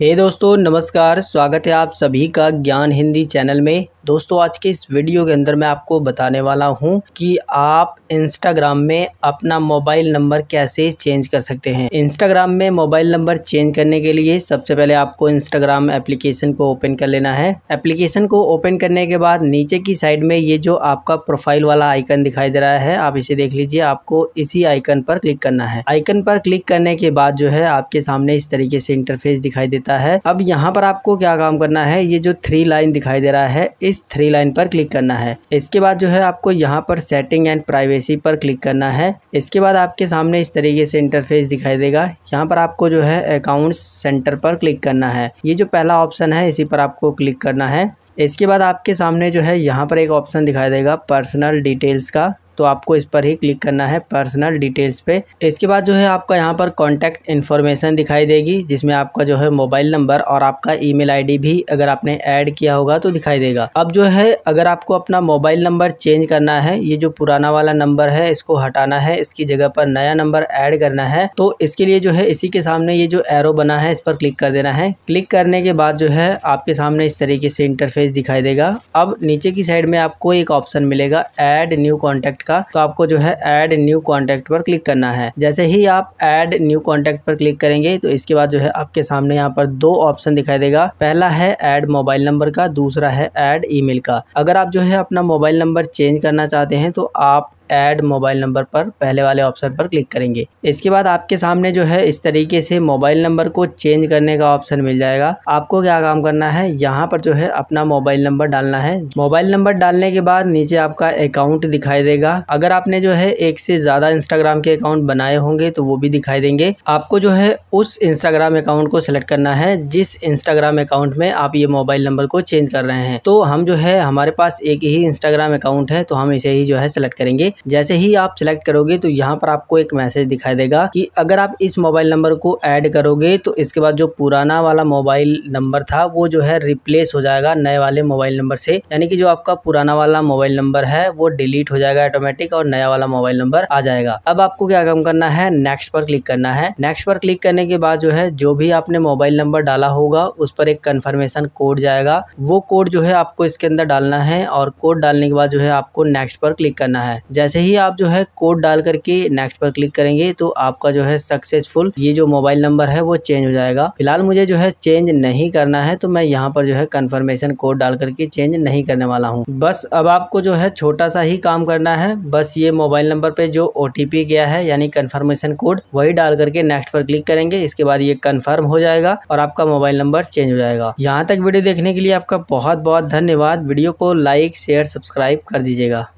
हे hey दोस्तों नमस्कार स्वागत है आप सभी का ज्ञान हिंदी चैनल में दोस्तों आज के इस वीडियो के अंदर मैं आपको बताने वाला हूं कि आप इंस्टाग्राम में अपना मोबाइल नंबर कैसे चेंज कर सकते हैं इंस्टाग्राम में मोबाइल नंबर चेंज करने के लिए सबसे पहले आपको इंस्टाग्राम एप्लीकेशन को ओपन कर लेना है एप्लीकेशन को ओपन करने के बाद नीचे की साइड में ये जो आपका प्रोफाइल वाला आइकन दिखाई दे रहा है आप इसे देख लीजिए आपको इसी आइकन पर क्लिक करना है आइकन पर क्लिक करने के बाद जो है आपके सामने इस तरीके से इंटरफेस दिखाई देता जाता है अब यहाँ पर आपको क्या काम करना है ये जो थ्री लाइन दिखाई दे रहा है इस थ्री लाइन पर क्लिक करना है इसके बाद जो है आपको यहाँ पर सेटिंग एंड प्राइवेसी पर क्लिक करना है इसके बाद आपके सामने इस तरीके से इंटरफेस दिखाई देगा यहाँ पर आपको जो है अकाउंट सेंटर पर क्लिक करना है ये जो पहला ऑप्शन है इसी पर आपको क्लिक करना है इसके बाद आपके सामने जो है यहाँ पर एक ऑप्शन दिखाई देगा पर्सनल डिटेल्स का तो आपको इस पर ही क्लिक करना है पर्सनल डिटेल्स पे इसके बाद जो है आपका यहाँ पर कॉन्टैक्ट इन्फॉर्मेशन दिखाई देगी जिसमें आपका जो है मोबाइल नंबर और आपका ईमेल आईडी भी अगर आपने ऐड किया होगा तो दिखाई देगा अब जो है अगर आपको अपना मोबाइल नंबर चेंज करना है ये जो पुराना वाला नंबर है इसको हटाना है इसकी जगह पर नया नंबर एड करना है तो इसके लिए जो है इसी के सामने ये जो एरो बना है इस पर क्लिक कर देना है क्लिक करने के बाद जो है आपके सामने इस तरीके से इंटरफेस दिखाई देगा अब नीचे की साइड में आपको एक ऑप्शन मिलेगा एड न्यू कॉन्टैक्ट कॉन्टैक्ट का तो आपको जो है एड न्यू कॉन्टैक्ट पर क्लिक करना है जैसे ही आप एड न्यू कॉन्टैक्ट पर क्लिक करेंगे तो इसके बाद जो है आपके सामने यहाँ पर दो ऑप्शन दिखाई देगा पहला है एड मोबाइल नंबर का दूसरा है एड ईमेल का अगर आप जो है अपना मोबाइल नंबर चेंज करना चाहते हैं तो आप ऐड मोबाइल नंबर पर पहले वाले ऑप्शन पर क्लिक करेंगे इसके बाद आपके सामने जो है इस तरीके से मोबाइल नंबर को चेंज करने का ऑप्शन मिल जाएगा आपको क्या काम करना है यहाँ पर जो है अपना मोबाइल नंबर डालना है मोबाइल नंबर डालने के बाद नीचे आपका अकाउंट दिखाई देगा अगर आपने जो है एक से ज्यादा इंस्टाग्राम के अकाउंट बनाए होंगे तो वो भी दिखाई देंगे आपको जो है उस इंस्टाग्राम अकाउंट को सिलेक्ट करना है जिस इंस्टाग्राम अकाउंट में आप ये मोबाइल नंबर को चेंज कर रहे हैं तो हम जो है हमारे पास एक ही इंस्टाग्राम अकाउंट है तो हम इसे ही जो है सिलेक्ट करेंगे जैसे ही आप सिलेक्ट करोगे तो यहाँ पर आपको एक मैसेज दिखाई देगा कि अगर आप इस मोबाइल नंबर को ऐड करोगे तो इसके बाद जो पुराना वाला मोबाइल नंबर था वो जो है रिप्लेस हो जाएगा नए वाले मोबाइल नंबर से यानी कि जो आपका पुराना वाला मोबाइल नंबर है वो डिलीट हो जाएगा ऑटोमेटिक और नया वाला मोबाइल नंबर आ जाएगा अब आपको क्या काम करना है नेक्स्ट पर क्लिक करना है नेक्स्ट पर क्लिक करने के बाद जो है जो भी आपने मोबाइल नंबर डाला होगा उस पर एक कन्फर्मेशन कोड जाएगा वो कोड जो है आपको इसके अंदर डालना है और कोड डालने के बाद जो है आपको नेक्स्ट पर क्लिक करना है जैसे जैसे ही आप जो है कोड डाल करके नेक्स्ट पर क्लिक करेंगे तो आपका जो है सक्सेसफुल ये जो मोबाइल नंबर है वो चेंज हो जाएगा फिलहाल मुझे जो है चेंज नहीं करना है तो मैं यहाँ पर जो है कन्फर्मेशन कोड डाल करके चेंज नहीं करने वाला हूँ बस अब आपको जो है छोटा सा ही काम करना है बस ये मोबाइल नंबर पे जो ओ गया है यानी कन्फर्मेशन कोड वही डाल करके नेक्स्ट पर क्लिक करेंगे इसके बाद ये कन्फर्म हो जाएगा और आपका मोबाइल नंबर चेंज हो जाएगा यहाँ तक वीडियो देखने के लिए आपका बहुत बहुत धन्यवाद वीडियो को लाइक शेयर सब्सक्राइब कर दीजिएगा